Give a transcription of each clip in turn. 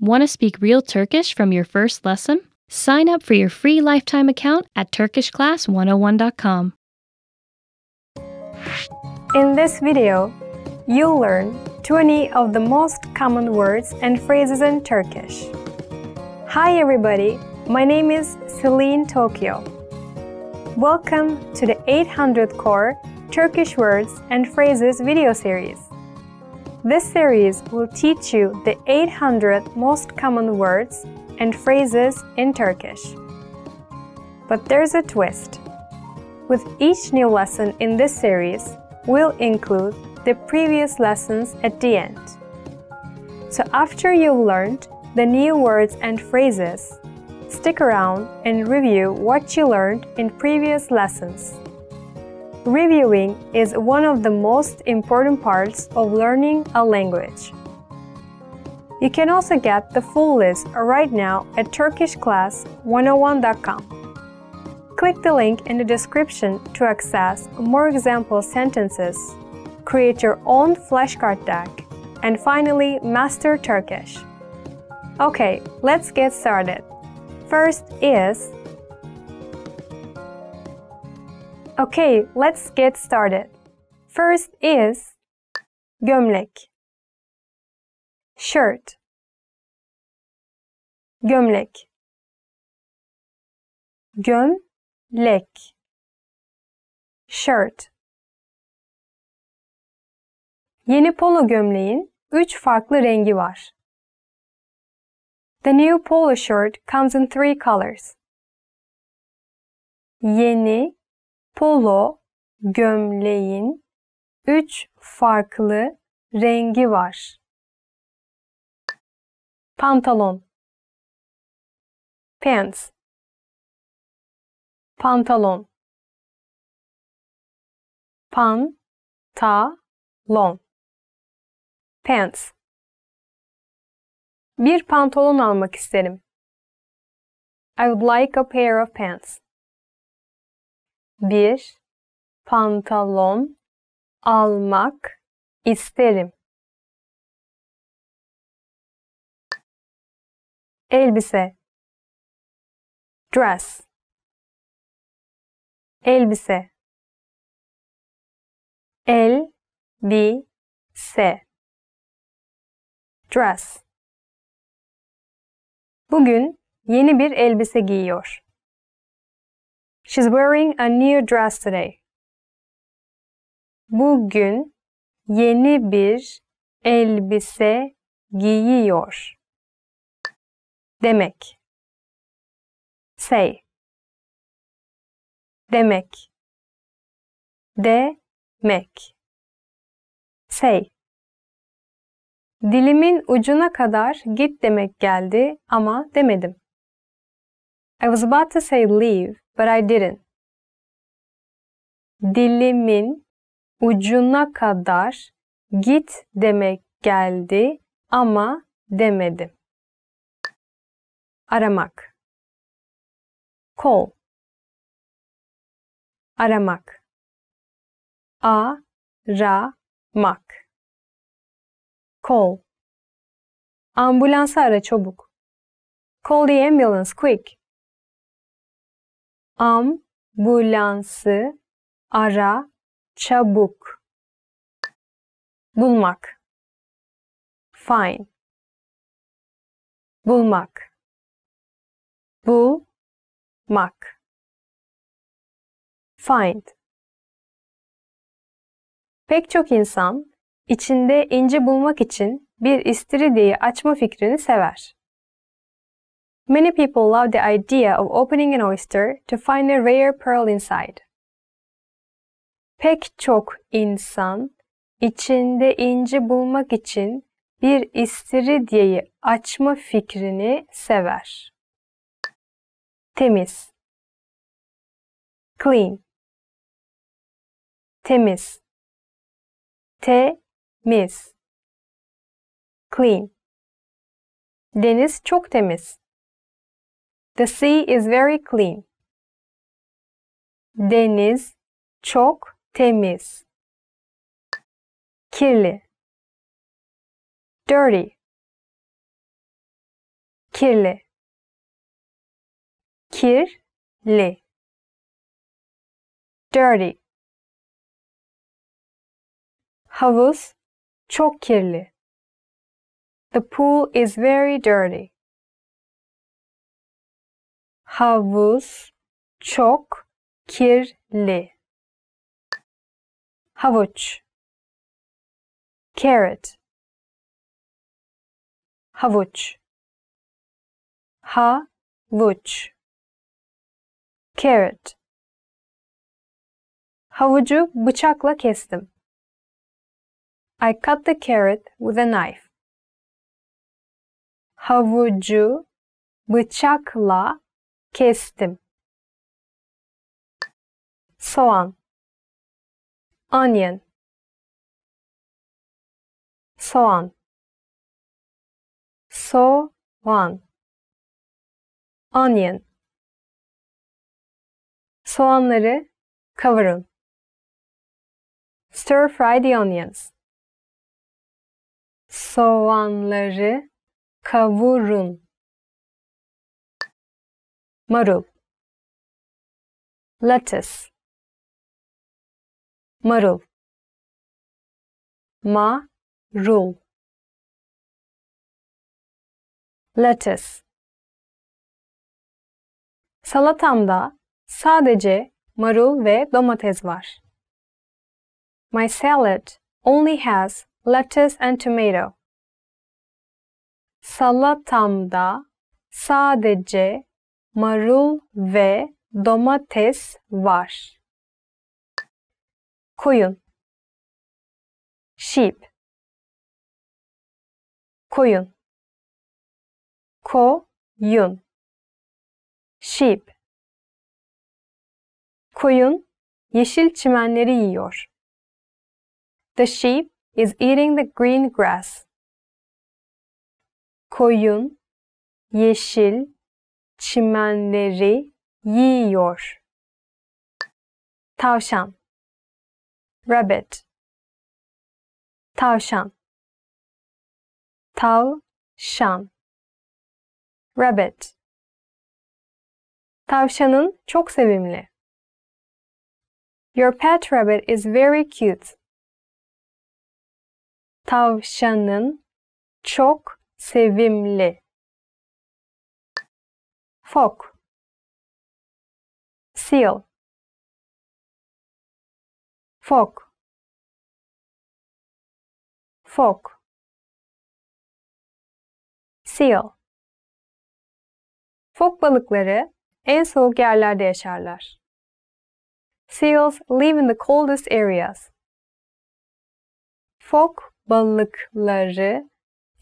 Want to speak real Turkish from your first lesson? Sign up for your free lifetime account at turkishclass101.com. In this video, you'll learn 20 of the most common words and phrases in Turkish. Hi everybody, my name is Celine Tokyo. Welcome to the 800 Core Turkish Words and Phrases video series. This series will teach you the 800 most common words and phrases in Turkish. But there's a twist. With each new lesson in this series, we'll include the previous lessons at the end. So after you've learned the new words and phrases, stick around and review what you learned in previous lessons. Reviewing is one of the most important parts of learning a language. You can also get the full list right now at TurkishClass101.com. Click the link in the description to access more example sentences, create your own flashcard deck, and finally master Turkish. Okay, let's get started. First is Okay, let's get started. First is gömlek shirt gömlek gömlek shirt Yeni polo gömleğin üç farklı rengi var. The new polo shirt comes in three colors. Yeni polo gömleğin üç farklı rengi var. Pantalon Pants Pantalon Pan ta lon Pants Bir pantolon almak isterim. I would like a pair of pants bir pantalon almak isterim. Elbise dress elbise el bi se dress Bugün yeni bir elbise giyiyor. She's wearing a new dress today. Bugün yeni bir elbise giyiyor. Demek. Say. Demek. Demek. Say. Dilimin ucuna kadar git demek geldi ama demedim. I was about to say leave but I didn't. Dilimin ucuna kadar git demek geldi ama demedim. Aramak. Call. Aramak. A ra mak. Call. Ambulansı ara çabuk. Call the ambulance quick ambulansı ara çabuk bulmak Find, bulmak bulmak find Pek çok insan içinde ince bulmak için bir istiridyeyi açma fikrini sever. Many people love the idea of opening an oyster to find a rare pearl inside. Pek çok insan içinde inci bulmak için bir istiridyeyi açma fikrini sever. Temiz Clean Temiz Temiz Clean Deniz çok temiz. The sea is very clean. Hmm. Deniz çok temiz. Kirli. Dirty. Kirli. Kirli. Dirty. Havuz çok kirli. The pool is very dirty. Havuz çok kirli. Havuç carrot havuç havuç, carrot Havucu bıçakla kestim. I cut the carrot with a knife. Havucu bıçakla kestim soğan onion soğan soğan onion soğanları kavurun stir fry the onions soğanları kavurun marul lattice marul ma rul lattice Salatamda sadece marul ve domates var. My salad only has lettuce and tomato. Salatamda sadece marul ve domates var. Koyun sheep koyun koyun sheep koyun yeşil çimenleri yiyor. The sheep is eating the green grass. Koyun yeşil çimenleri yiyor. Tavşan Rabbit Tavşan Tavşan Rabbit Tavşanın çok sevimli. Your pet rabbit is very cute. Tavşanın çok sevimli fog seal fog fog seal Fok balıkları en soğuk yerlerde yaşarlar. Seals live in the coldest areas. Fok balıkları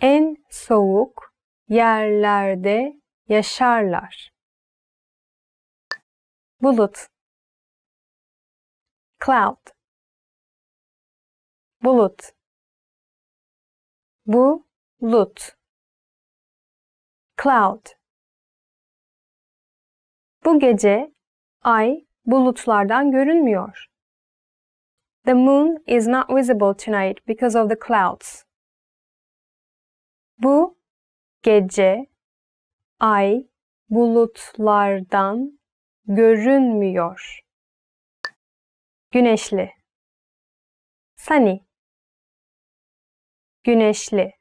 en soğuk yerlerde yaşarlar. Bulut cloud bulut bu lut cloud Bu gece ay bulutlardan görünmüyor. The moon is not visible tonight because of the clouds. Bu gece Ay bulutlardan görünmüyor. Güneşli. Sunny. Güneşli.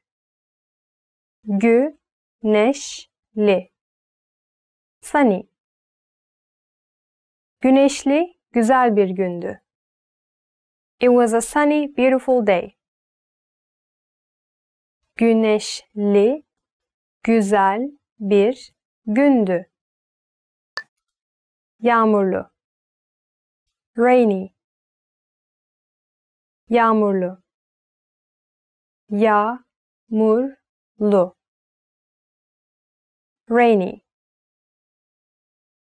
Güneşli. Sunny. Güneşli, güzel bir gündü. It was a sunny, beautiful day. Güneşli, güzel bir gündü. Yağmurlu. Rainy. Yağmurlu. Yağmurlu. Rainy.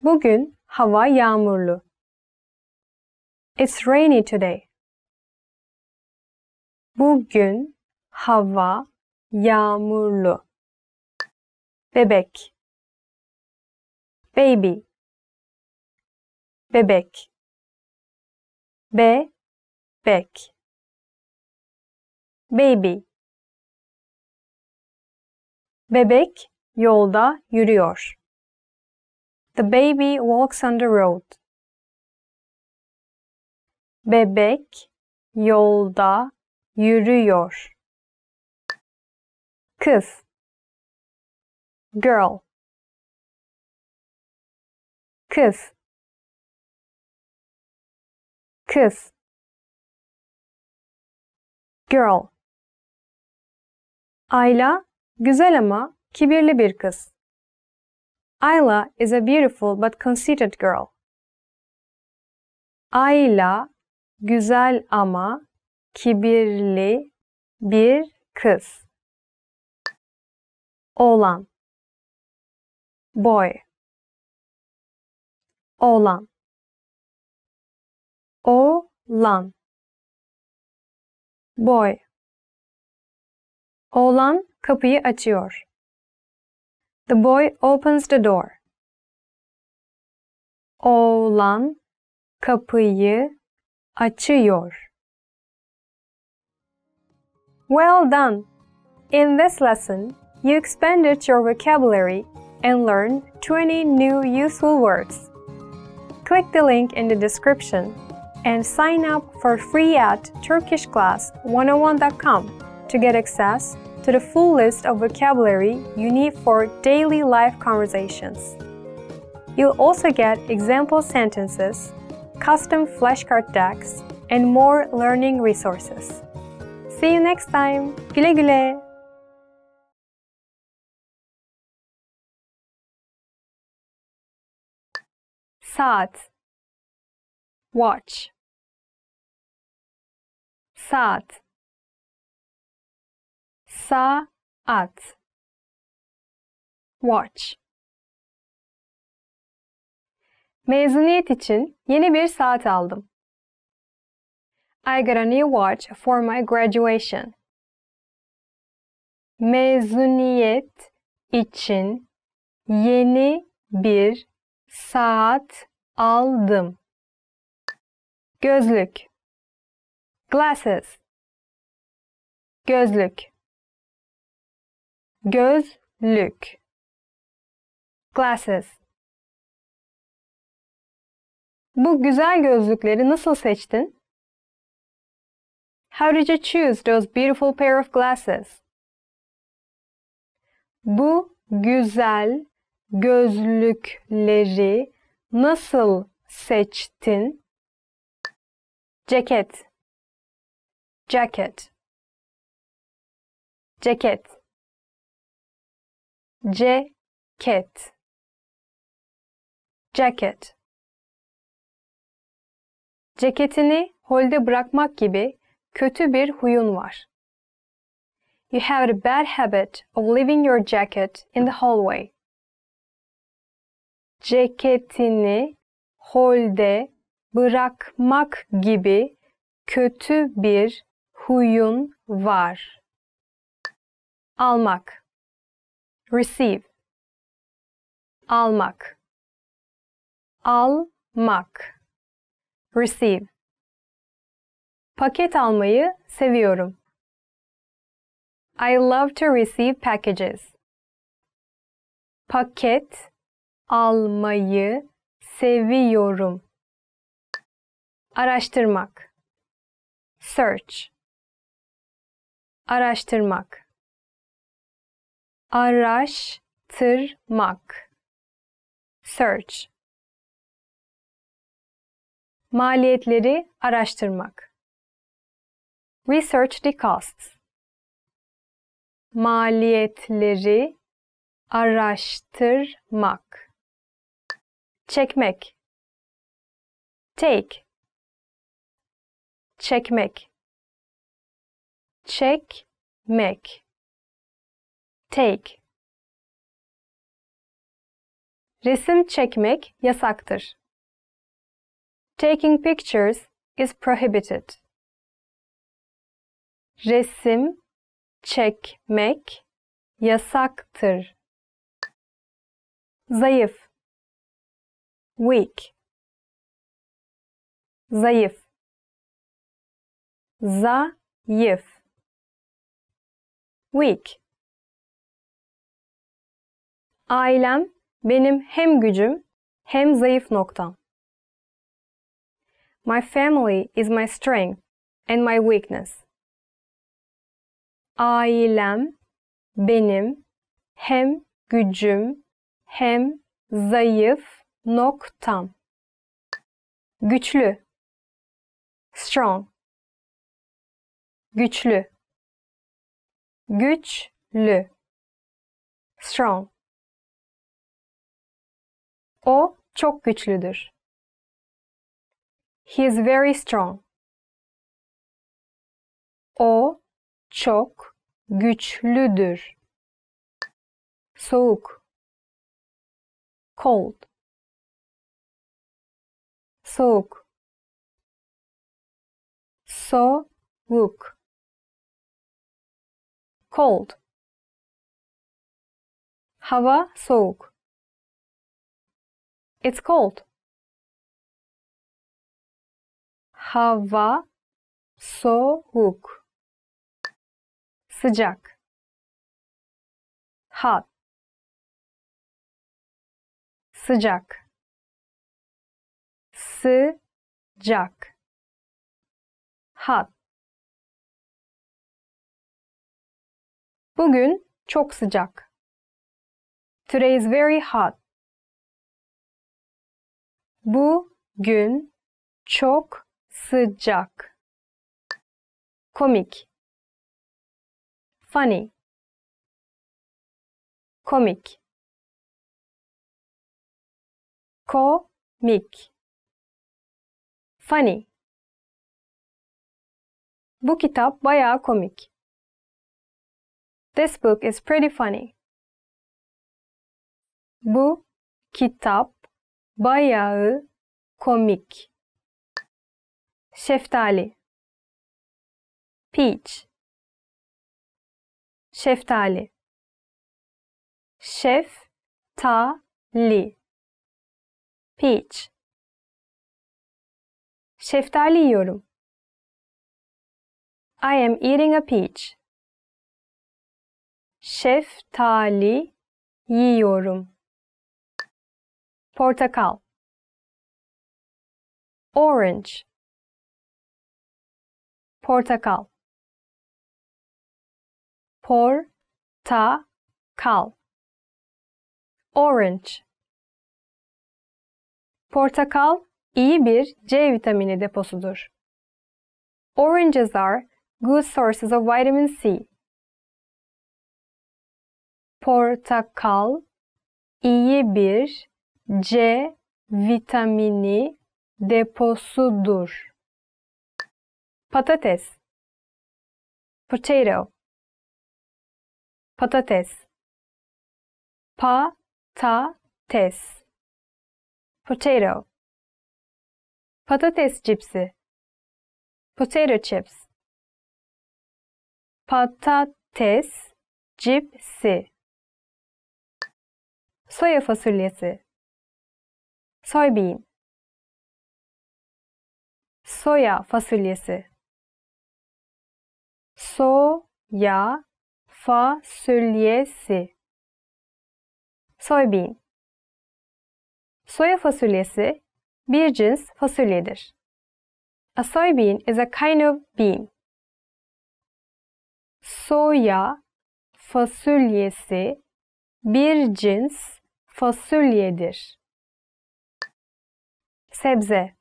Bugün hava yağmurlu. It's rainy today. Bugün hava yağmurlu bebek baby bebek be bek baby bebek yolda yürüyor the baby walks on the road bebek yolda yürüyor kız girl kız kız girl Ayla güzel ama kibirli bir kız. Ayla is a beautiful but conceited girl. Ayla güzel ama kibirli bir kız. Oğlan boy olan olan boy Oğlan kapıyı açıyor. The boy opens the door. Oğlan kapıyı açıyor. Well done! In this lesson, you expanded your vocabulary and learn 20 new useful words. Click the link in the description and sign up for free at turkishclass101.com to get access to the full list of vocabulary you need for daily life conversations. You'll also get example sentences, custom flashcard decks, and more learning resources. See you next time. Güle güle. saat watch saat saat watch Mezuniyet için yeni bir saat aldım. I got a new watch for my graduation. Mezuniyet için yeni bir saat aldım gözlük glasses gözlük gözlük glasses Bu güzel gözlükleri nasıl seçtin? How did you choose those beautiful pair of glasses? Bu güzel gözlükleri Nasıl seçtin? Ceket. Jacket. Ceket. Ceket. Jacket. Ceketini holde bırakmak gibi kötü bir huyun var. You have a bad habit of leaving your jacket in the hallway ceketini holde bırakmak gibi kötü bir huyun var. Almak receive almak almak receive Paket almayı seviyorum. I love to receive packages. Paket almayı seviyorum. Araştırmak. Search. Araştırmak. Araştırmak. Search. Maliyetleri araştırmak. Research the costs. Maliyetleri araştırmak çekmek take çekmek çekmek take Resim çekmek yasaktır. Taking pictures is prohibited. Resim çekmek yasaktır. Zayıf weak zayıf zayıf weak Ailem benim hem gücüm hem zayıf noktam. My family is my strength and my weakness. Ailem benim hem gücüm hem zayıf Noktam. Güçlü. Strong. Güçlü. Güçlü. Strong. O çok güçlüdür. He is very strong. O çok güçlüdür. Soğuk. Cold. soak so look cold hava soğuk it's cold hava soğuk sıcak hot sıcak sıcak hot. Bugün çok sıcak. Today is very hot. Bu gün çok sıcak. Komik. Funny. Komik. Komik. Funny. Bu kitap bayağı komik. This book is pretty funny. Bu kitap bayağı komik. Şeftali. Peach. Şeftali. Şef ta li. Peach. Şeftali yiyorum. I am eating a peach. Şeftali yiyorum. Portakal. Orange. Portakal. Por ta kal. Orange. Portakal iyi bir C vitamini deposudur. Oranges are good sources of vitamin C. Portakal iyi bir C vitamini deposudur. Patates Potato Patates Pa-ta-tes Potato Patates cipsi. Potato chips. Patates cipsi. Soya fasulyesi. Soybean. Soya fasulyesi. Soya fasulyesi. Soybean. Soya fasulyesi bir cins fasulyedir. A soybean is a kind of bean. Soya fasulyesi bir cins fasulyedir. Sebze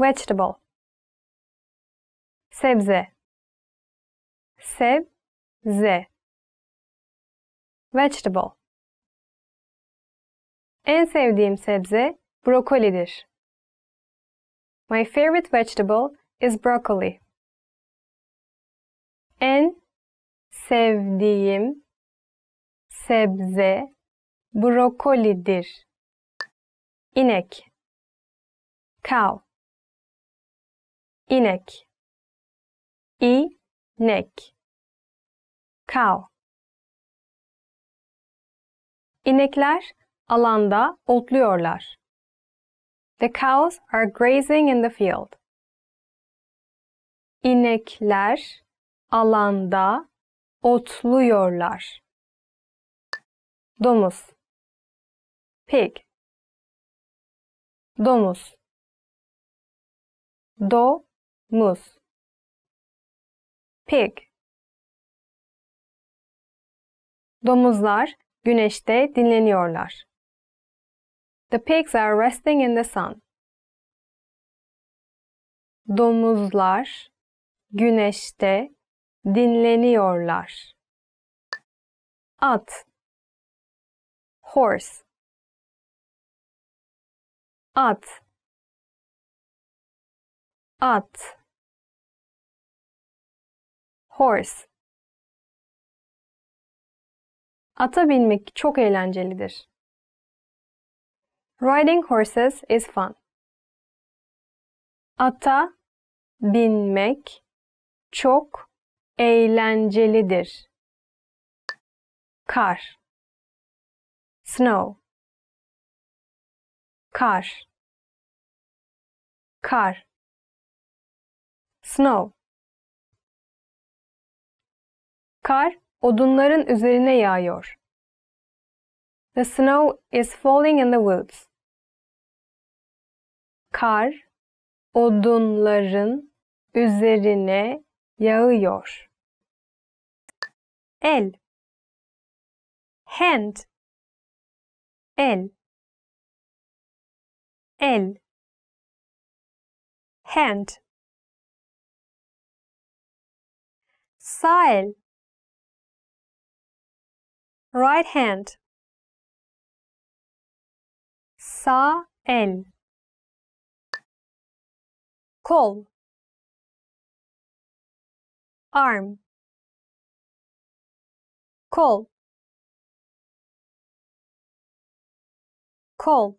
vegetable sebze sebze vegetable En sevdiğim sebze Brokolidir. My favorite vegetable is broccoli. En sevdiğim sebze brokolidir. İnek cow İnek. İnek. cow İnekler alanda otluyorlar. The cows are grazing in the field. İnekler alanda otluyorlar. Domuz Pig Domuz Do muz Pig Domuzlar güneşte dinleniyorlar. The pigs are resting in the sun. Domuzlar güneşte dinleniyorlar. At horse at at horse Ata binmek çok eğlencelidir. Riding horses is fun. Ata binmek çok eğlencelidir. Kar Snow Kar Kar Snow Kar odunların üzerine yağıyor. The snow is falling in the woods kar odunların üzerine yağıyor. El hand el el hand sağ el right hand sağ el Kol Arm Kol Kol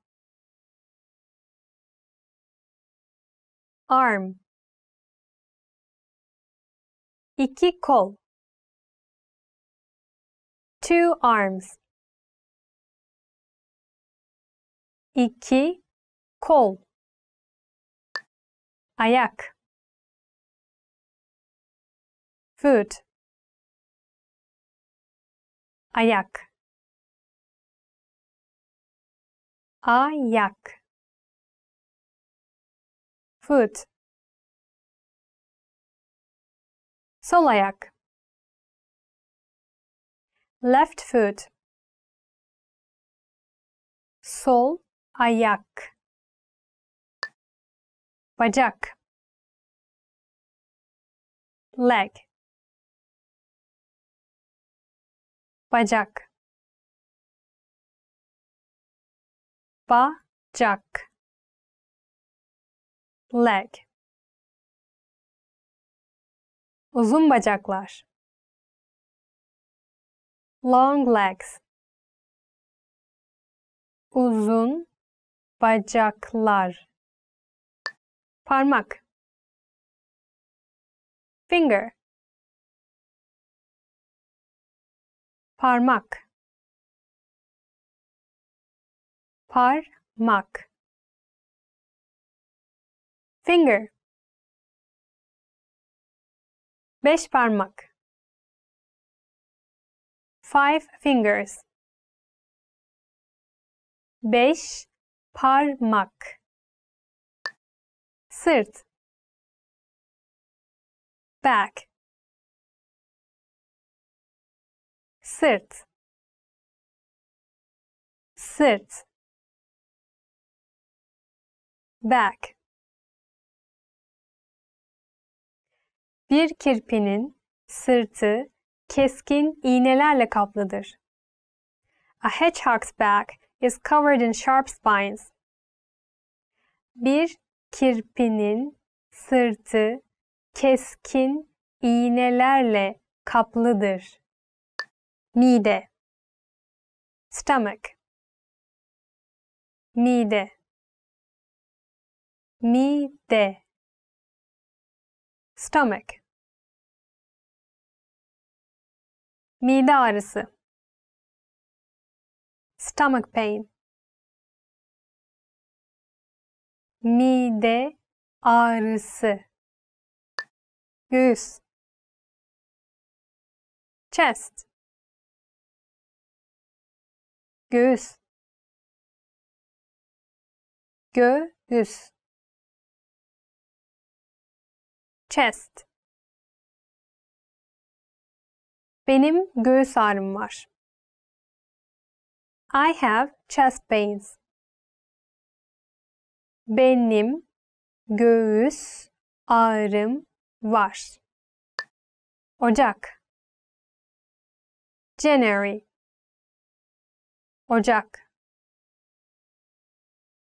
Arm İki kol Two arms İki kol ayak foot ayak ayak foot sol ayak left foot sol ayak bacak leg bacak bacak leg uzun bacaklar long legs uzun bacaklar parmak finger parmak parmak finger beş parmak five fingers beş parmak sırt back sırt sırt back Bir kirpinin sırtı keskin iğnelerle kaplıdır. A hedgehog's back is covered in sharp spines. Bir kirpinin sırtı keskin iğnelerle kaplıdır. Mide Stomach Mide Mide Stomach Mide ağrısı Stomach pain mide ağrısı. Göğüs. Chest. Göğüs. Göğüs. Chest. Benim göğüs ağrım var. I have chest pains benim göğüs ağrım var. Ocak January Ocak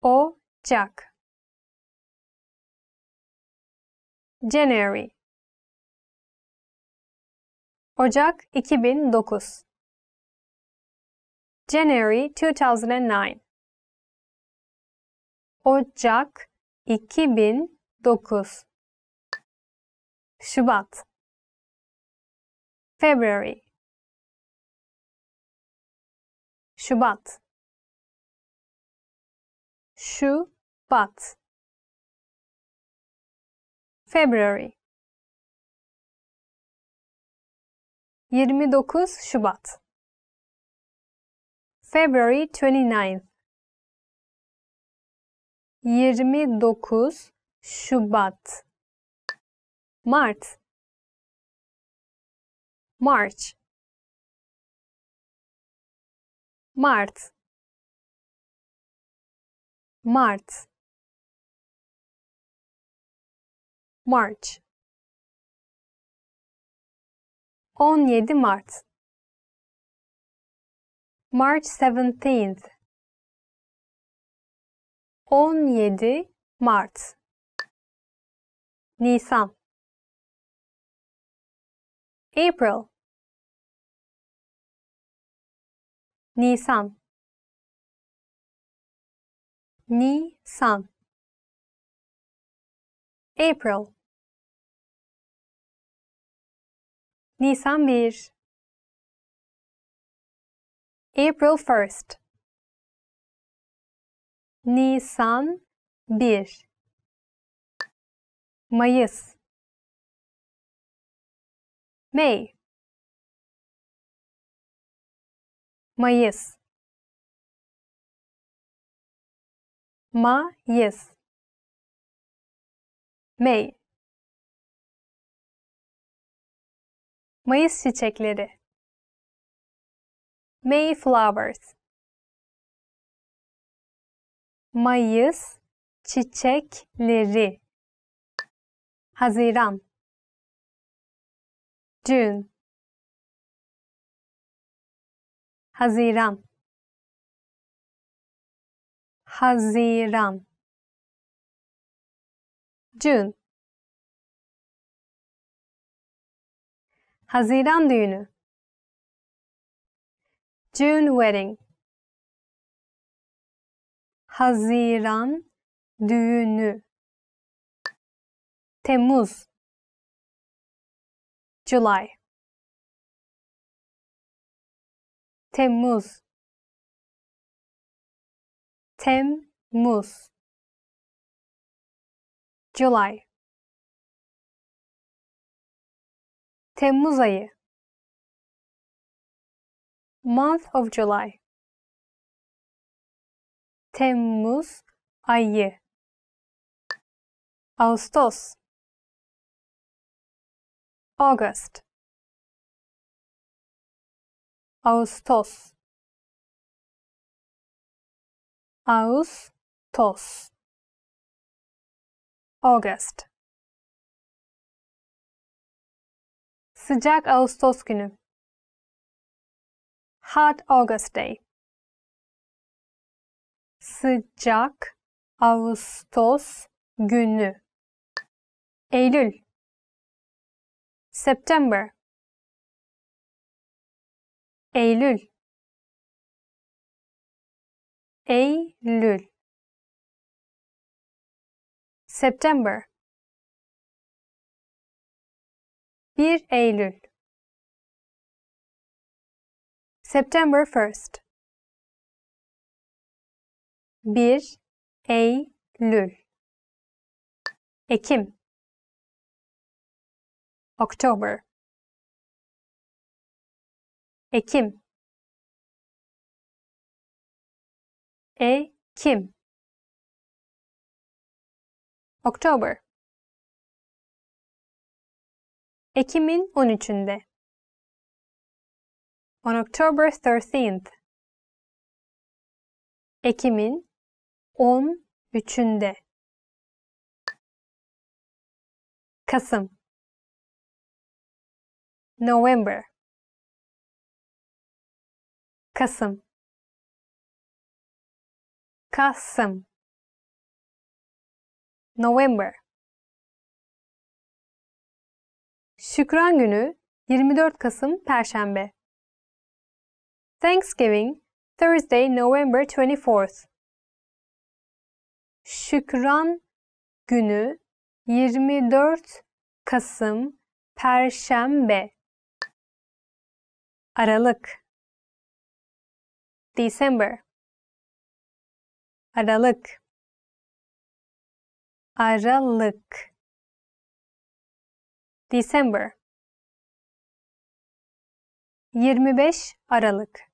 Ocak January Ocak 2009 January 2009 Ocak 2009 Şubat February Şubat Şubat February 29 Şubat February 29th 29 Şubat Mart March Mart Mart March 17 Mart March 17th 17 Mart Nisan April Nisan Nisan April Nisan 1 April 1 Nisan 1 Mayıs May Mayıs Mayıs May Mayıs çiçekleri May flowers Mayıs çiçekleri Haziran June Haziran Haziran June Haziran düğünü June wedding Haziran düğünü Temmuz July Temmuz Temmuz July Temmuz ayı Month of July Temmuz ayı Ağustos August Ağustos Ağustos August Sıcak Ağustos günü Hot August day sıcak Ağustos günü Eylül September Eylül Eylül September 1 Eylül September 1st 1 Eylül Ekim October Ekim Ekim October Ekim'in 13'ünde On October 13th Ekim'in on üçünde. Kasım November Kasım Kasım November Şükran günü 24 Kasım Perşembe Thanksgiving Thursday November 24th Şükran günü 24 Kasım Perşembe Aralık December Aralık Aralık December 25 Aralık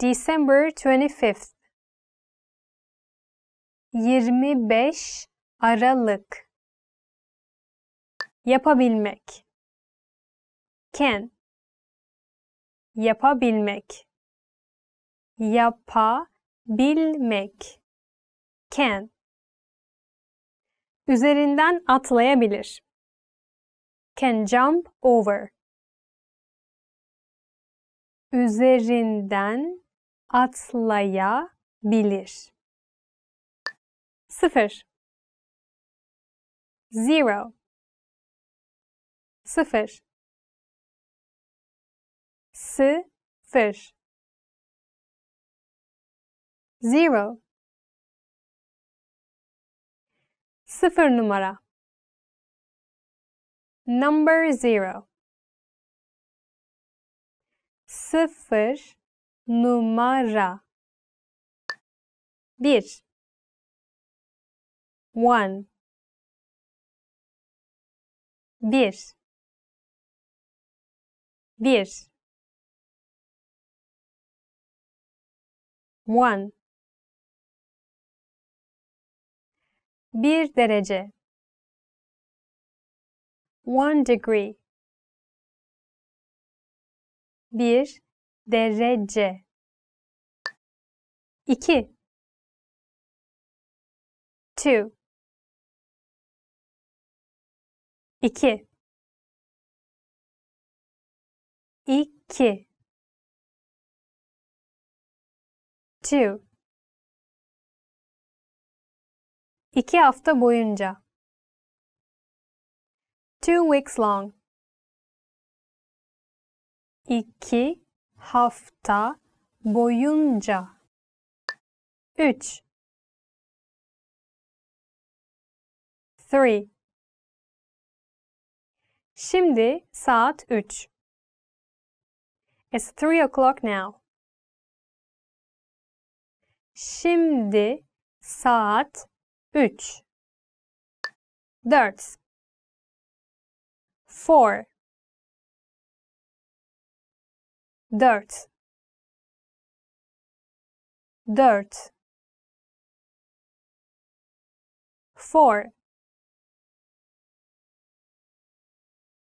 December 25th 25 Aralık yapabilmek can yapabilmek yapabilmek can üzerinden atlayabilir can jump over üzerinden atlayabilir sıfır zero sıfır sıfır zero sıfır numara number zero sıfır numara bir One. Bir. Bir. One. Bir derece. One degree. Bir derece. iki, Two. 2 2 2 2 hafta boyunca 2 weeks long 2 hafta boyunca 3 3 Şimdi saat üç. It's three o'clock now. Şimdi saat üç. Dört. Four. Dört. Dört. Four.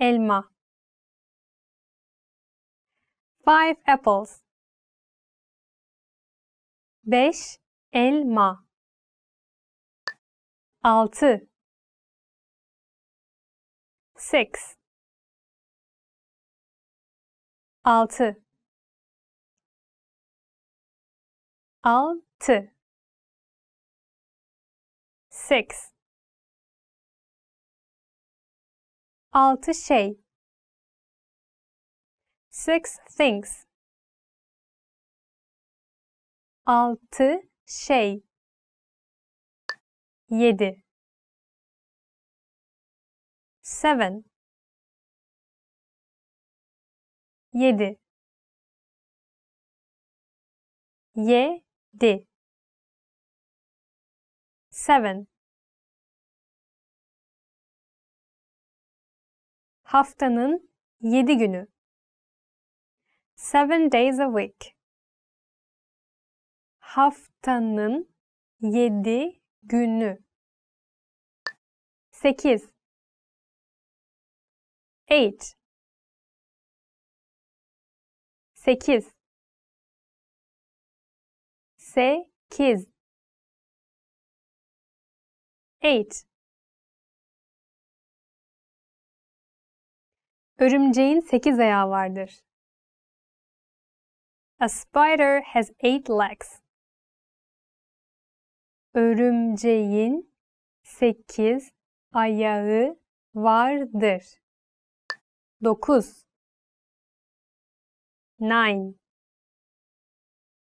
elma. Five apples. Beş elma. Altı. Six. Altı. Altı. Six. 6 şey. Six things. 6 şey. 7 Seven. 7 Yedi. Seven. Haftanın 7 günü. Seven days a week. Haftanın 7 günü. 8 8 8 8 8 Örümceğin sekiz ayağı vardır. A spider has eight legs. Örümceğin sekiz ayağı vardır. Dokuz. Nine.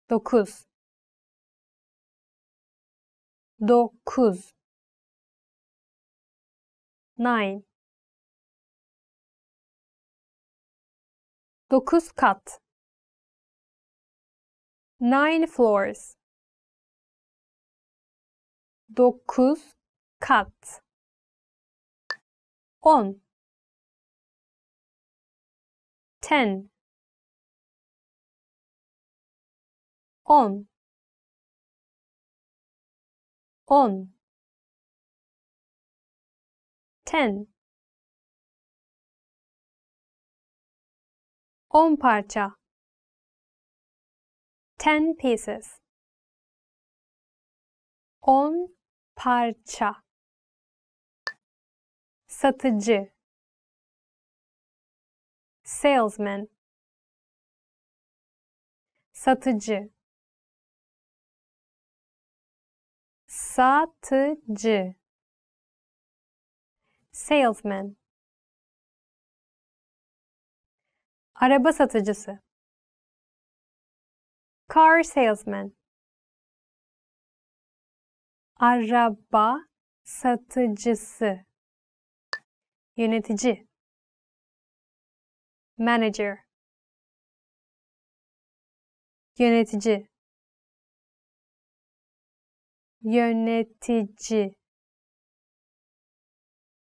Dokuz. Dokuz. Nine. Nine kat. Nine floors. Nine. kat. On. Ten. On. On. Ten. 10 parça. 10 pieces. 10 parça. Satıcı. Salesman. Satıcı. Satıcı. Salesman. Araba satıcısı Car salesman Araba satıcısı Yönetici Manager Yönetici Yönetici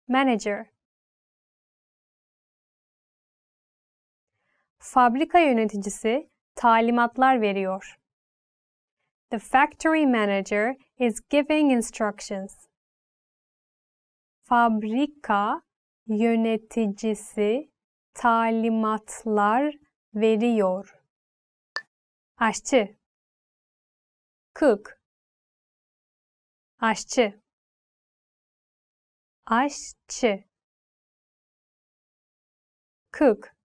Manager fabrika yöneticisi talimatlar veriyor. The factory manager is giving instructions. Fabrika yöneticisi talimatlar veriyor. Aşçı Cook Aşçı Aşçı Cook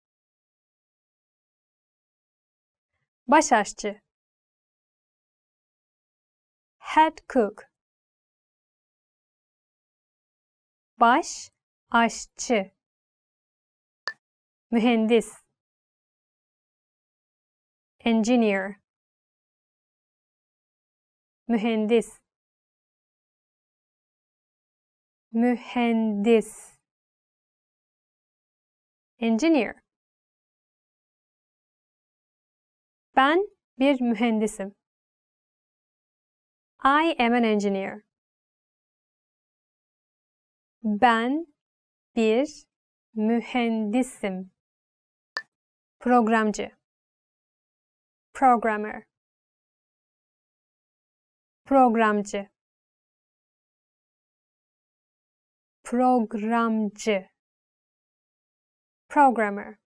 baş aşçı head cook baş aşçı mühendis engineer mühendis mühendis engineer Ben bir mühendisim. I am an engineer. Ben bir mühendisim. Programcı. Programmer. Programcı. Programcı. Programmer.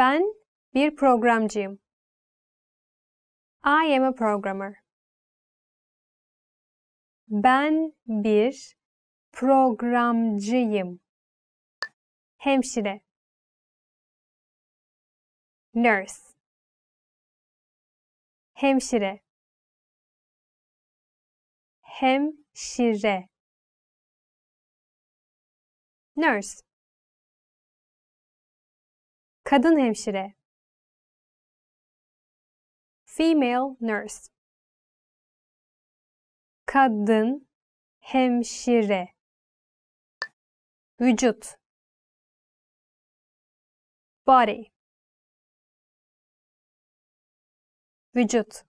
Ben bir programcıyım. I am a programmer. Ben bir programcıyım. Hemşire. Nurse. Hemşire. Hemşire. Nurse. Kadın hemşire Female nurse Kadın hemşire Vücut Body Vücut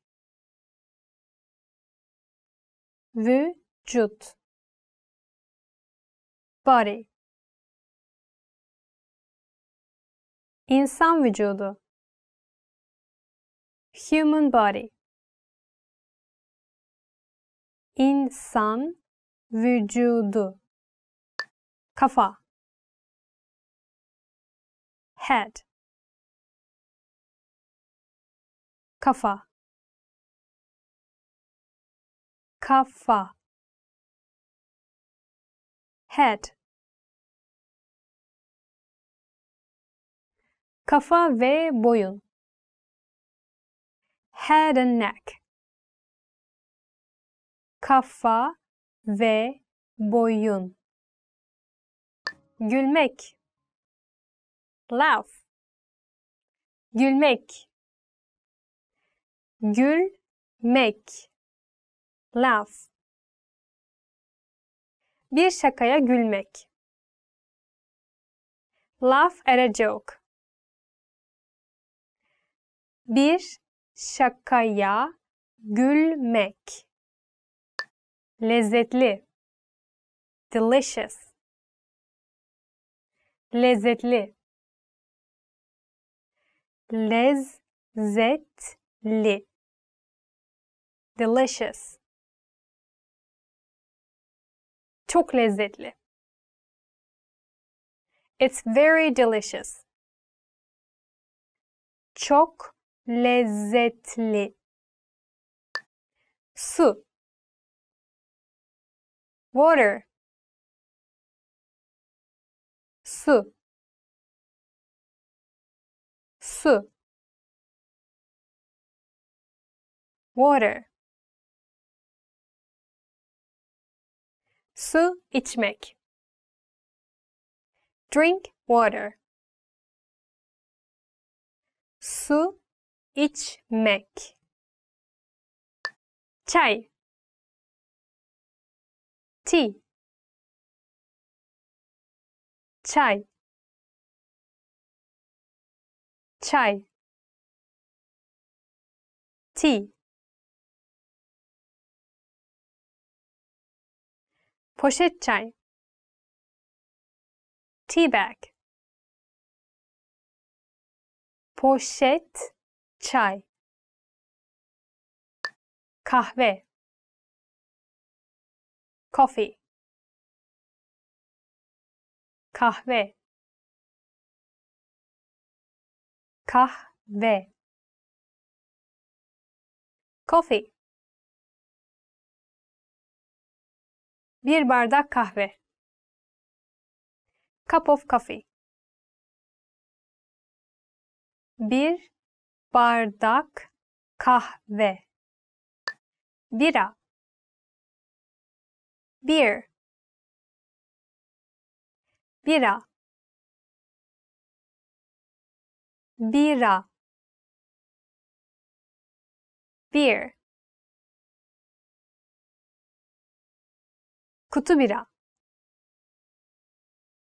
Vücut Body İnsan vücudu. Human body. İnsan vücudu. Kafa. Head. Kafa. Kafa. Head. Kafa ve boyun. Head and neck. Kafa ve boyun. Gülmek. Laugh. Gülmek. Gülmek. Laugh. Bir şakaya gülmek. Laugh at a joke. Bir şakaya gülmek. Lezzetli. Delicious. Lezzetli. Lezzetli. Delicious. Çok lezzetli. It's very delicious. Çok lezzetli su water su su water su içmek drink water su içmek çay tea çay çay tea poşet çay tea bag poşet çay kahve coffee kahve kahve coffee bir bardak kahve cup of coffee bir bardak kahve bira beer bira bira beer kutu bira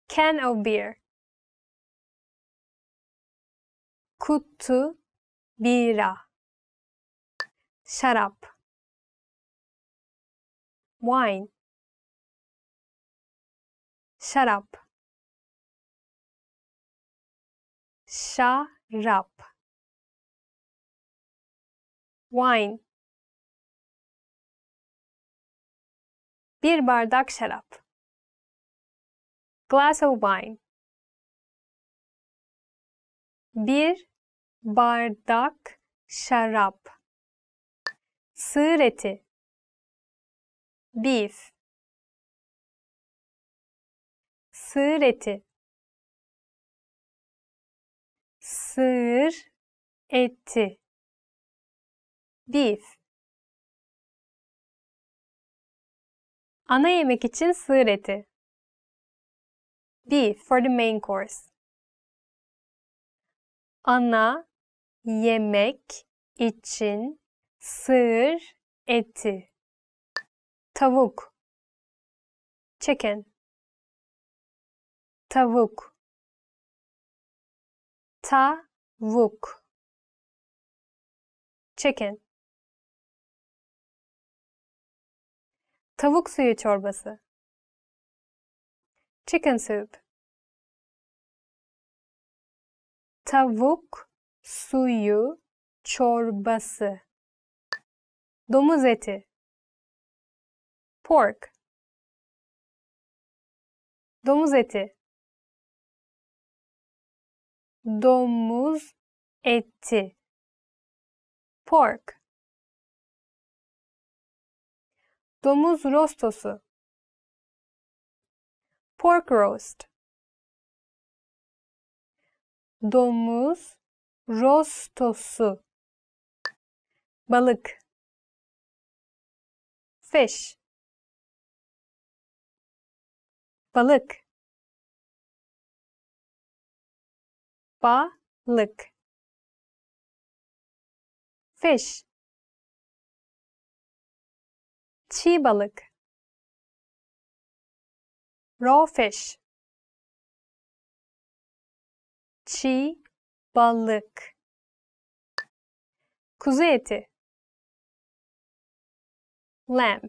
can of beer kutu bira, şarap, wine, şarap, şarap, wine, bir bardak şarap, glass of wine, bir bardak şarap sığır eti beef sığır eti sığır eti beef Ana yemek için sığır eti. Beef for the main course. Ana yemek için sığır eti. Tavuk chicken tavuk tavuk chicken tavuk suyu çorbası chicken soup tavuk suyu, çorbası. Domuz eti. Pork. Domuz eti. Domuz eti. Pork. Domuz rostosu. Pork roast. Domuz Rostosu. Balık. Fish. Balık. Balık. Fish. Çiğ balık. Raw fish. Çiğ balık, kuzu eti lamb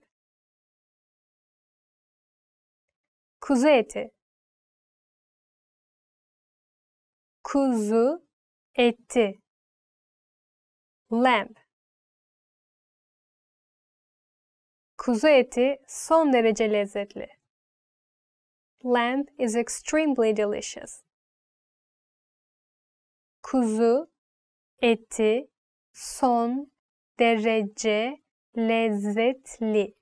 kuzu eti kuzu etti lamb Kuzu eti son derece lezzetli. Lamb is extremely delicious kuzu eti son derece lezzetli.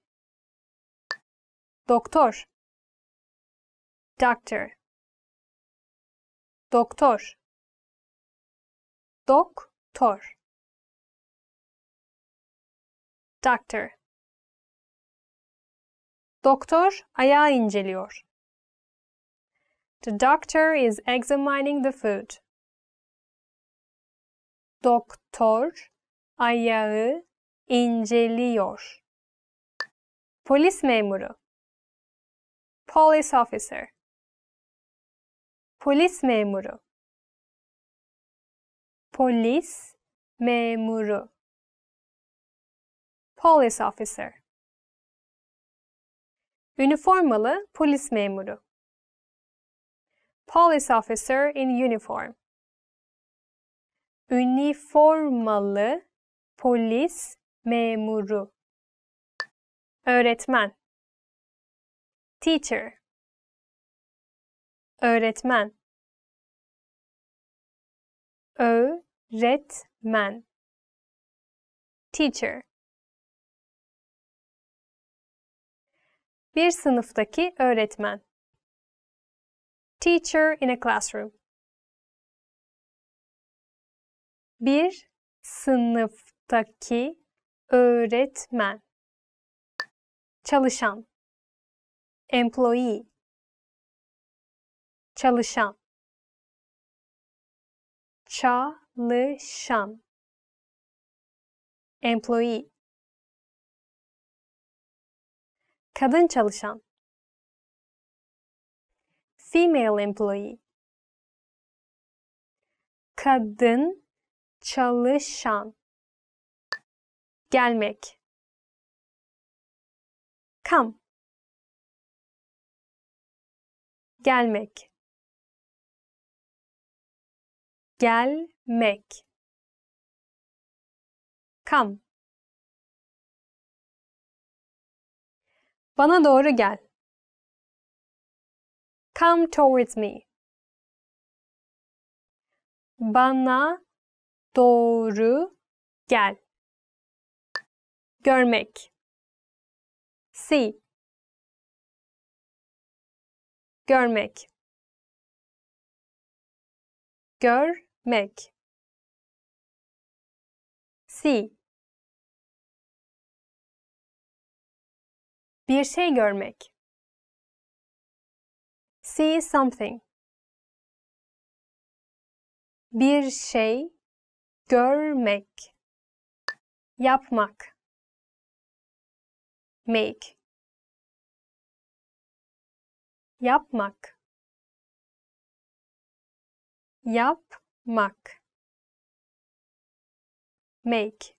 Doktor Doctor Doktor Doktor Doctor Doktor ayağı inceliyor. The doctor is examining the food. Doktor ayağı inceliyor. Polis memuru. Police officer. Polis memuru. Polis memuru. Police officer. Üniformalı polis memuru. Police officer in uniform üniformalı polis memuru öğretmen teacher öğretmen öğretmen teacher bir sınıftaki öğretmen teacher in a classroom bir sınıftaki öğretmen çalışan employee çalışan çalışan employee kadın çalışan female employee kadın çalışan gelmek come gelmek gelmek come bana doğru gel come towards me bana doğru gel. Görmek. See. Görmek. Görmek. See. Bir şey görmek. See something. Bir şey görmek yapmak make yapmak yapmak make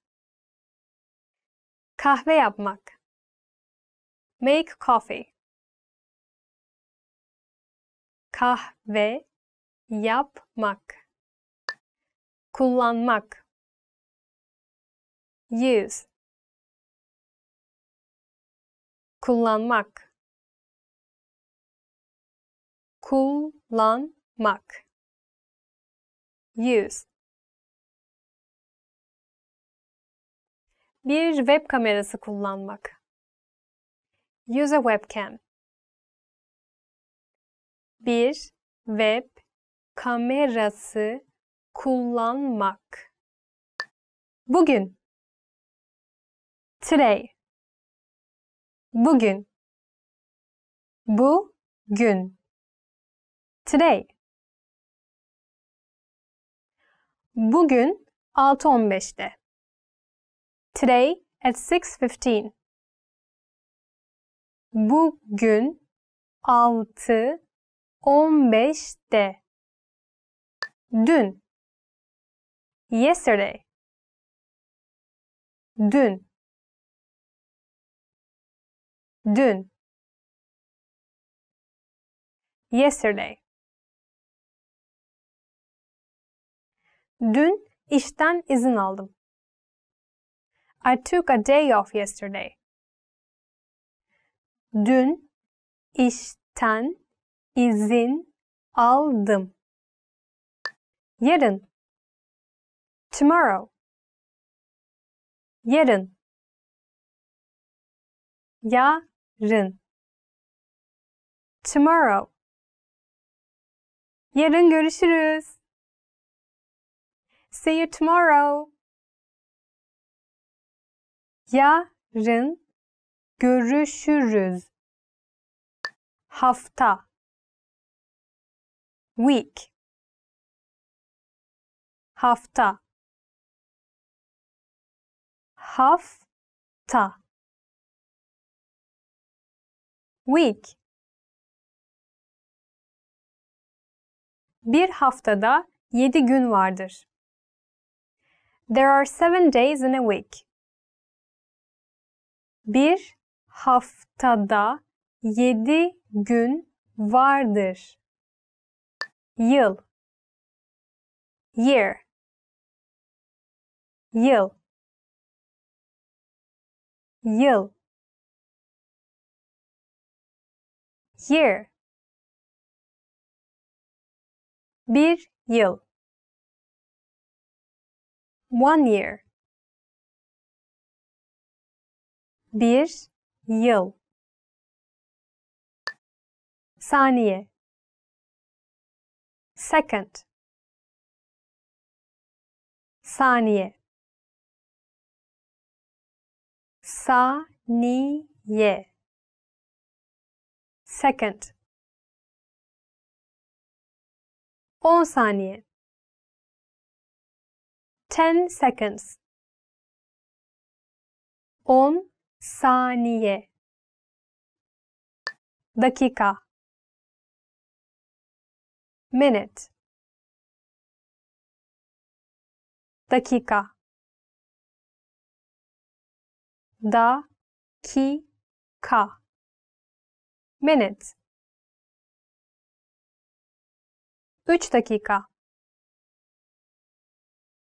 kahve yapmak make coffee kahve yapmak kullanmak use kullanmak kullanmak use bir web kamerası kullanmak use a webcam bir web kamerası kullanmak. Bugün today bugün bu gün today bugün 6.15'te today at 6.15 bugün 6.15'te dün yesterday dün dün yesterday Dün işten izin aldım. I took a day off yesterday. Dün işten izin aldım. Yarın tomorrow yarın yarın tomorrow yarın görüşürüz see you tomorrow yarın görüşürüz hafta week hafta hafta week Bir haftada yedi gün vardır. There are seven days in a week. Bir haftada yedi gün vardır. Yıl Year Yıl Yıl. year bir yıl one year bir yıl saniye second saniye sa ni ye. Second. 10 saniye. 10 seconds. 10 saniye. Dakika. Minute. Dakika. da, ki, ka. Minutes. 3 dakika.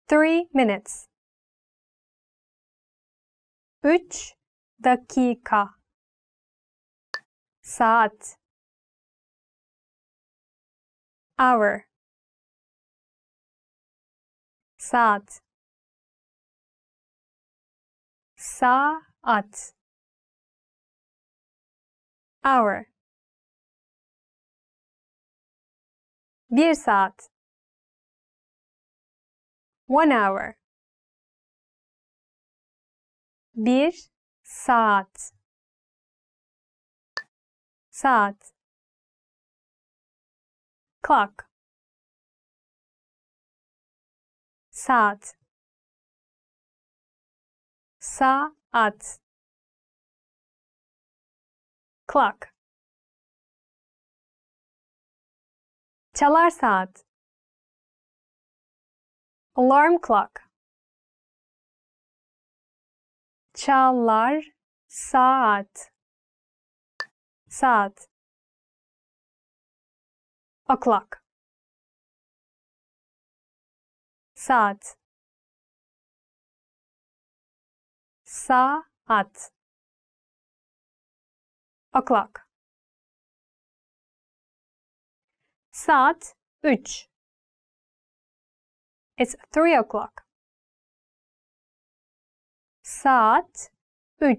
3 minutes. 3 dakika. Saat. Hour. Saat. Saat Hour Bir saat One hour Bir saat Saat Clock Saat Saat. Clock. Çalar saat. Alarm clock. Çalar saat. Saat. O'clock. Saat. Saat. O'clock. Saat 3. It's 3 o'clock. Saat 3.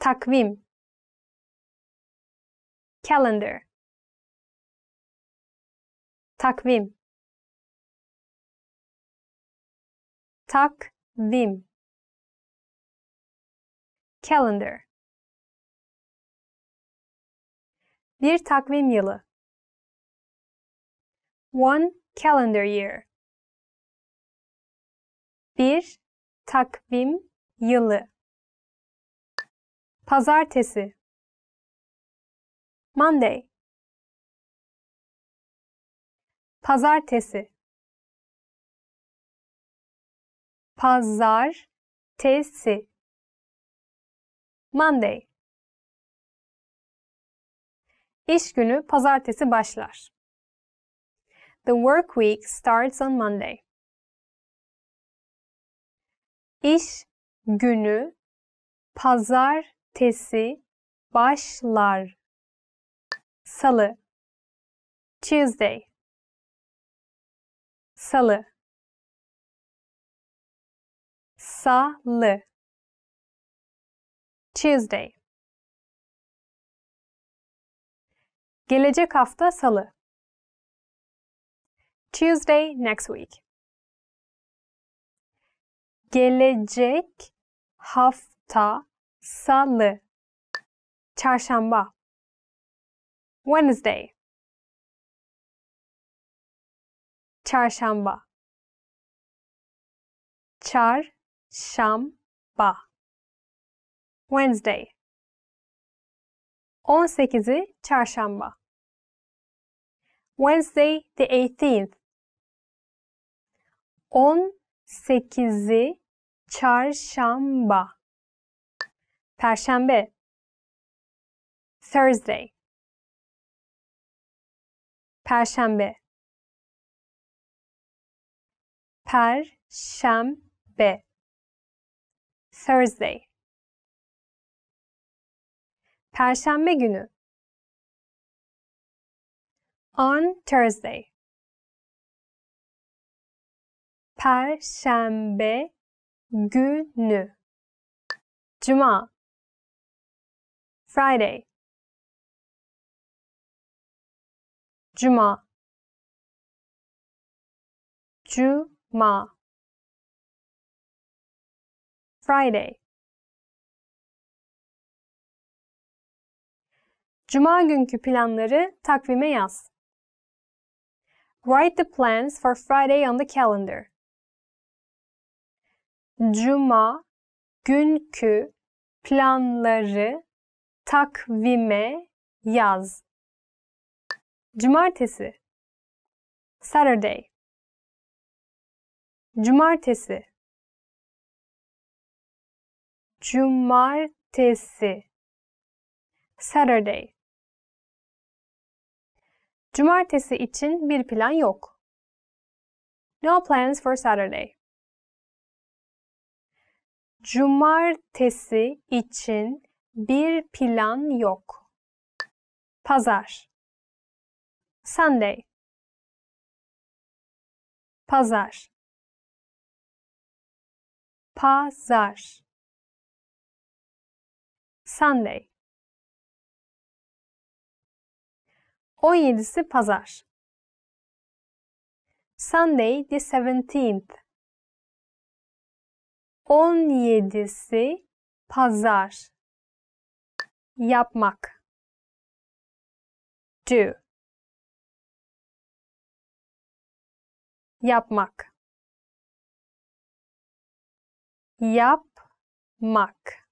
Takvim. Calendar. Takvim. takvim calendar bir takvim yılı one calendar year bir takvim yılı pazartesi Monday Pazartesi pazar tesi Monday İş günü pazartesi başlar. The work week starts on Monday. İş günü pazartesi başlar. Salı Tuesday Salı Salı Tuesday Gelecek hafta salı Tuesday next week Gelecek hafta salı çarşamba Wednesday çarşamba çar Çarşamba Wednesday 18'i çarşamba Wednesday the 18th 18'i çarşamba Perşembe Thursday Perşembe Perşembe Thursday. Perşembe günü. On Thursday. Perşembe günü. Cuma. Friday. Cuma. Cuma. Friday. Cuma günkü planları takvime yaz. Write the plans for Friday on the calendar. Cuma günkü planları takvime yaz. Cumartesi Saturday Cumartesi cumartesi Saturday Cumartesi için bir plan yok. No plans for Saturday. Cumartesi için bir plan yok. Pazar. Sunday. Pazar. Pazar. Sunday. 17'si pazar. Sunday the 17th. 17'si pazar. Yapmak. Do. Yapmak. Yapmak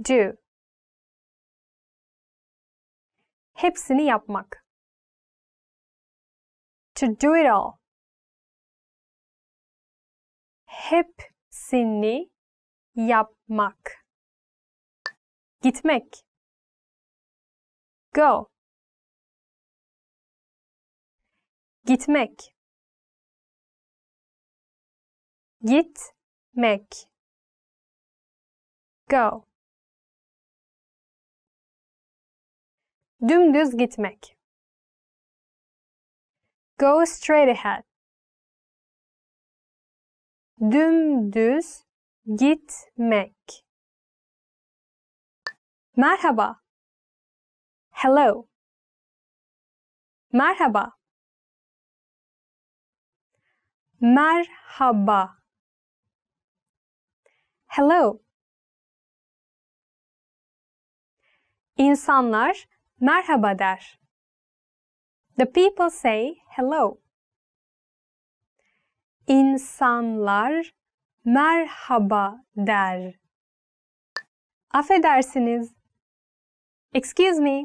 do. Hepsini yapmak. To do it all. Hepsini yapmak. Gitmek. Go. Gitmek. Gitmek. Go. Dümdüz gitmek. Go straight ahead. Dümdüz gitmek. Merhaba. Hello. Merhaba. Merhaba. Hello. İnsanlar Merhaba der. The people say hello. İnsanlar merhaba der. Affedersiniz. Excuse me.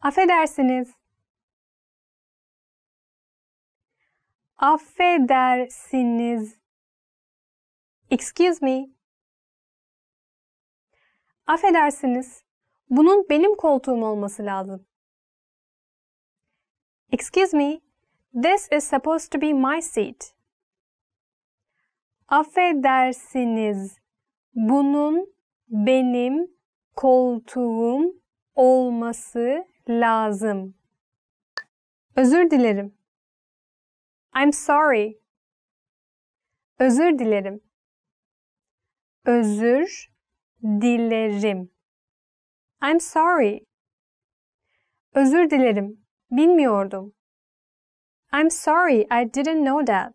Affedersiniz. Affedersiniz. Excuse me. Affedersiniz. Bunun benim koltuğum olması lazım. Excuse me, this is supposed to be my seat. Affedersiniz, bunun benim koltuğum olması lazım. Özür dilerim. I'm sorry. Özür dilerim. Özür dilerim. I'm sorry. Özür dilerim. Bilmiyordum. I'm sorry, I didn't know that.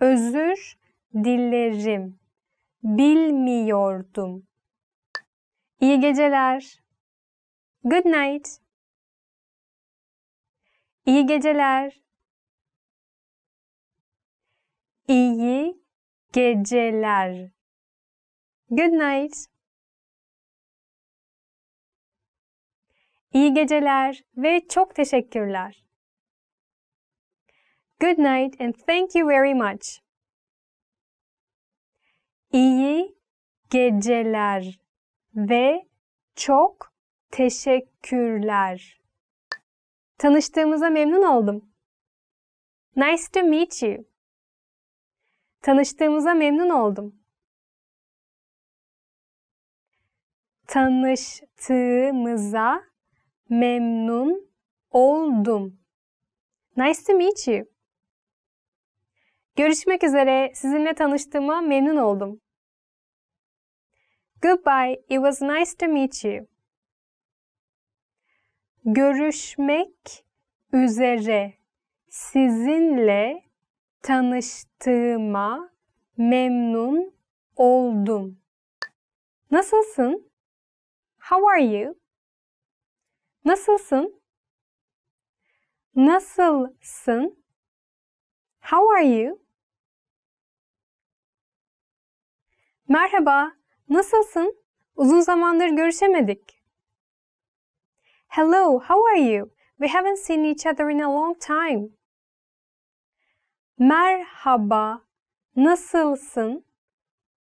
Özür dilerim. Bilmiyordum. İyi geceler. Good night. İyi geceler. İyi geceler. Good night. İyi geceler ve çok teşekkürler. Good night and thank you very much. İyi geceler ve çok teşekkürler. Tanıştığımıza memnun oldum. Nice to meet you. Tanıştığımıza memnun oldum. Tanıştığımıza memnun oldum. Nice to meet you. Görüşmek üzere. Sizinle tanıştığıma memnun oldum. Goodbye. It was nice to meet you. Görüşmek üzere. Sizinle tanıştığıma memnun oldum. Nasılsın? How are you? Nasılsın? Nasılsın? How are you? Merhaba, nasılsın? Uzun zamandır görüşemedik. Hello, how are you? We haven't seen each other in a long time. Merhaba, nasılsın?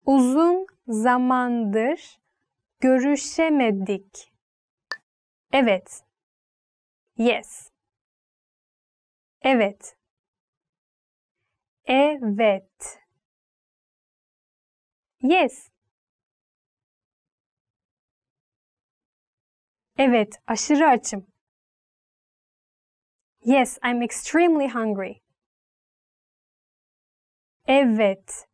Uzun zamandır Görüşemedik. Evet. Yes. Evet. Evet. Yes. Evet, aşırı açım. Yes, I'm extremely hungry. Evet,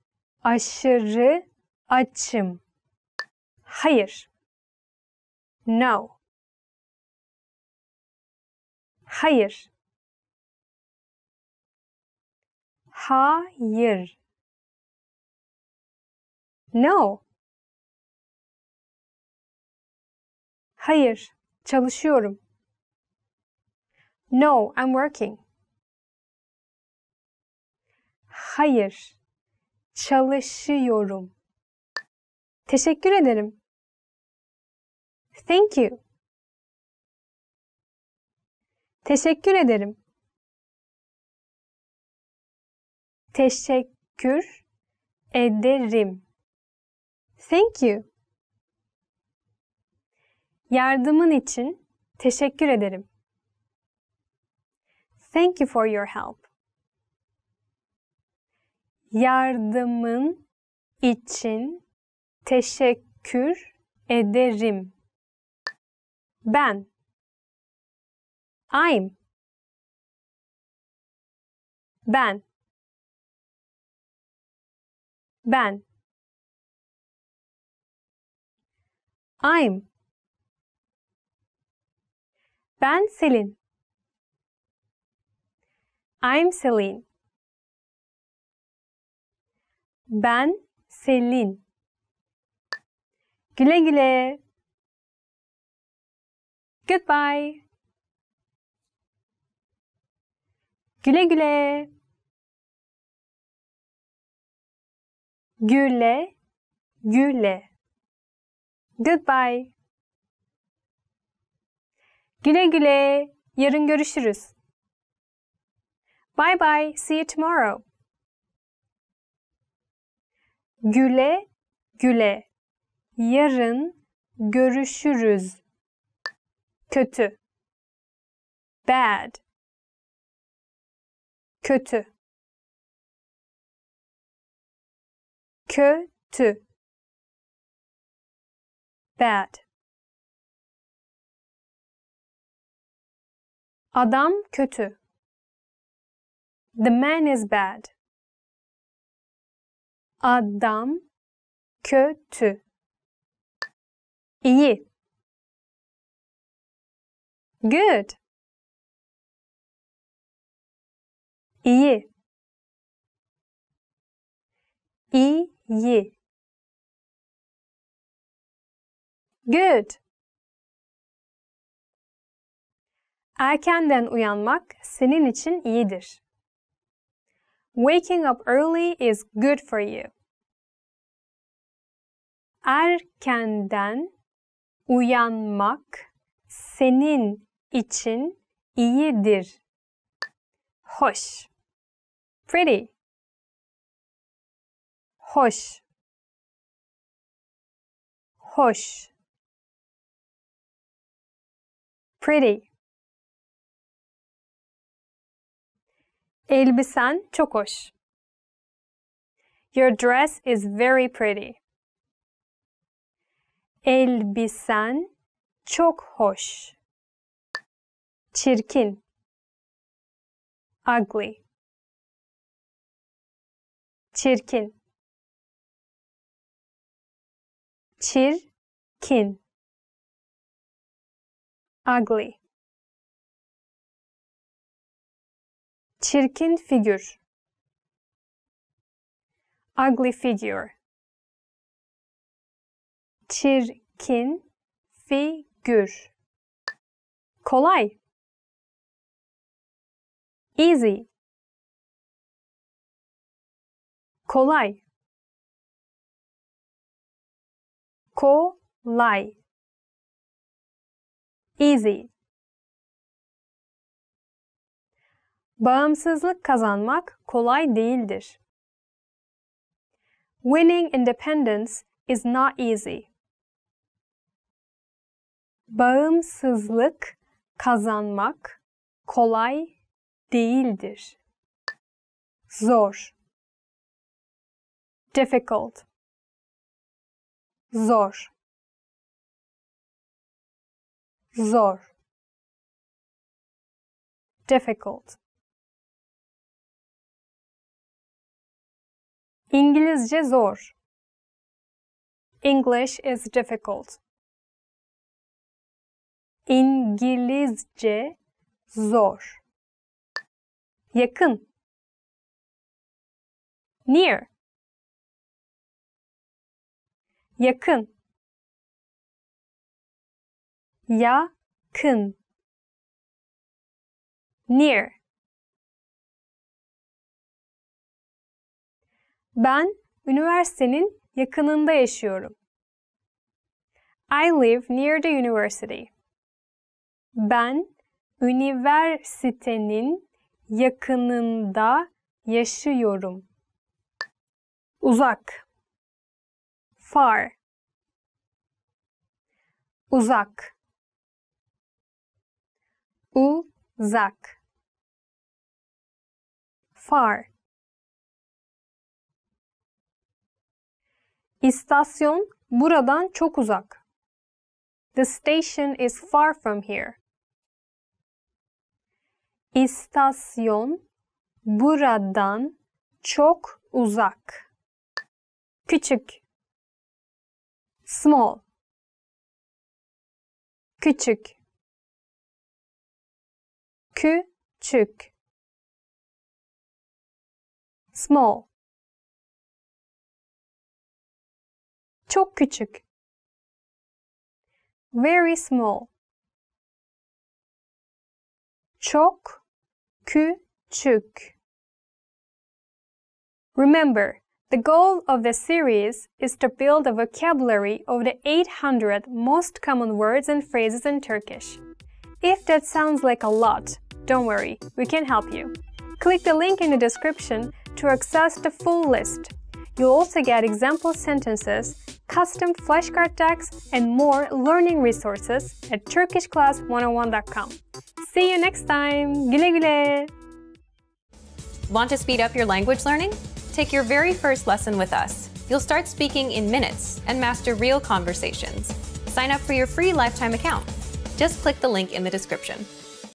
aşırı açım. Hayır. No. Hayır. Hayır. No. Hayır, çalışıyorum. No, I'm working. Hayır, çalışıyorum. Teşekkür ederim. Thank you. Teşekkür ederim. Teşekkür ederim. Thank you. Yardımın için teşekkür ederim. Thank you for your help. Yardımın için teşekkür ederim. Ben. I'm. Ben. Ben. I'm. Ben Selin. I'm Selin. Ben Selin. Güle güle. Goodbye. Güle güle. Güle güle. Goodbye. Güle güle. Yarın görüşürüz. Bye bye. See you tomorrow. Güle güle. Yarın görüşürüz kötü bad kötü kötü bad Adam kötü. The man is bad. Adam kötü. İyi. Good. İyi. İyi. Good. Erkenden uyanmak senin için iyidir. Waking up early is good for you. Erkenden uyanmak senin için iyidir. Hoş. Pretty. Hoş. Hoş. Pretty. Elbisen çok hoş. Your dress is very pretty. Elbisen çok hoş çirkin ugly çirkin çirkin ugly çirkin figür ugly figure çirkin figür kolay Easy. Kolay. Kolay. Easy. Bağımsızlık kazanmak kolay değildir. Winning independence is not easy. Bağımsızlık kazanmak kolay değildir. Zor. Difficult. Zor. Zor. Difficult. İngilizce zor. English is difficult. İngilizce zor yakın near yakın yakın near Ben üniversitenin yakınında yaşıyorum. I live near the university. Ben üniversitenin yakınında yaşıyorum. Uzak. Far. Uzak. Uzak. Far. İstasyon buradan çok uzak. The station is far from here. İstasyon buradan çok uzak. Küçük small küçük küçük small çok küçük very small çok küçük. Remember, the goal of this series is to build a vocabulary of the 800 most common words and phrases in Turkish. If that sounds like a lot, don't worry, we can help you. Click the link in the description to access the full list You'll also get example sentences, custom flashcard decks, and more learning resources at TurkishClass101.com. See you next time! Güle güle! Want to speed up your language learning? Take your very first lesson with us. You'll start speaking in minutes and master real conversations. Sign up for your free lifetime account. Just click the link in the description.